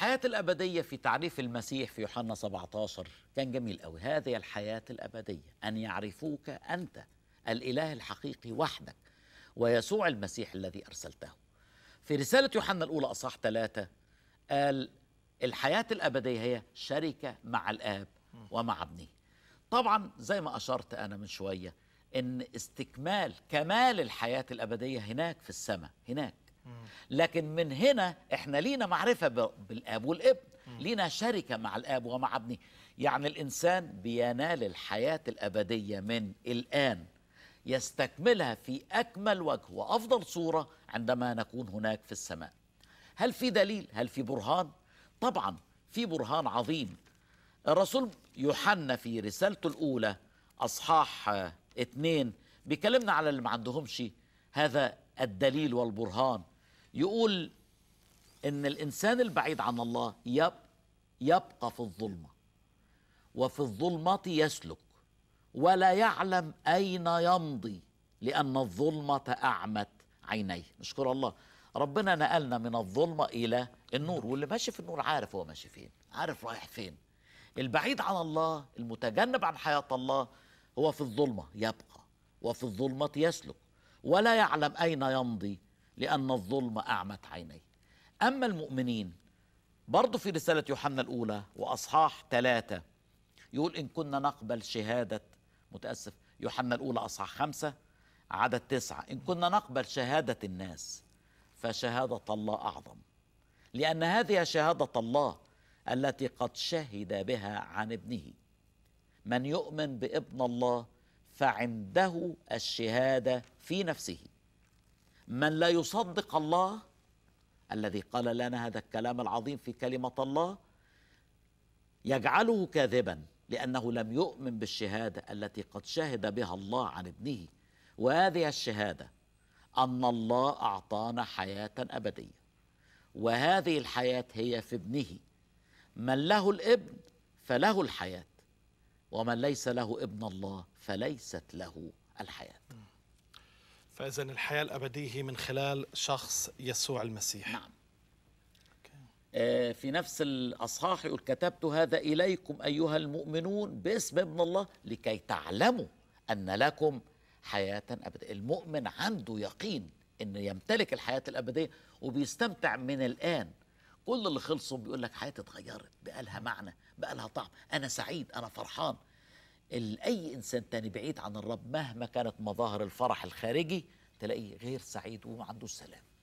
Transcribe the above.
الحياة الأبدية في تعريف المسيح في يوحنا 17 كان جميل قوي هذه الحياة الأبدية أن يعرفوك أنت الإله الحقيقي وحدك ويسوع المسيح الذي أرسلته في رسالة يوحنا الأولى أصح ثلاثة قال الحياة الأبدية هي شركة مع الآب ومع ابنه طبعا زي ما أشرت أنا من شوية إن استكمال كمال الحياة الأبدية هناك في السماء هناك لكن من هنا احنا لينا معرفه بالاب والابن لينا شركه مع الاب ومع ابنه يعني الانسان بينال الحياه الابديه من الان يستكملها في اكمل وجه وافضل صوره عندما نكون هناك في السماء هل في دليل هل في برهان طبعا في برهان عظيم الرسول يوحنا في رسالته الاولى اصحاح اتنين بيكلمنا على اللي ما عندهمش هذا الدليل والبرهان يقول ان الانسان البعيد عن الله يب يبقى في الظلمه وفي الظلمه يسلك ولا يعلم اين يمضي لان الظلمه اعمت عينيه نشكر الله ربنا نقلنا من الظلمه الى النور واللي ماشي في النور عارف هو ماشي فين عارف رايح فين البعيد عن الله المتجنب عن حياه الله هو في الظلمه يبقى وفي الظلمه يسلك ولا يعلم اين يمضي لأن الظلم أعمت عينيه أما المؤمنين برضو في رسالة يوحنا الأولى وأصحاح ثلاثة يقول إن كنا نقبل شهادة متأسف يوحنا الأولى أصحاح خمسة عدد تسعة إن كنا نقبل شهادة الناس فشهادة الله أعظم لأن هذه شهادة الله التي قد شهد بها عن ابنه من يؤمن بابن الله فعنده الشهادة في نفسه من لا يصدق الله الذي قال لنا هذا الكلام العظيم في كلمة الله يجعله كاذبا لأنه لم يؤمن بالشهادة التي قد شهد بها الله عن ابنه وهذه الشهادة أن الله أعطانا حياة أبدية وهذه الحياة هي في ابنه من له الابن فله الحياة ومن ليس له ابن الله فليست له الحياة فإذا الحياة الأبدية هي من خلال شخص يسوع المسيح نعم آه، في نفس الأصحاح يقول كتبت هذا إليكم أيها المؤمنون باسم ابن الله لكي تعلموا أن لكم حياة أبدية المؤمن عنده يقين أنه يمتلك الحياة الأبدية وبيستمتع من الآن كل اللي خلصوا بيقول لك حياتي اتغيرت بقى لها معنى بقى لها طعم أنا سعيد أنا فرحان اي انسان تاني بعيد عن الرب مهما كانت مظاهر الفرح الخارجي تلاقيه غير سعيد وما عندوش سلام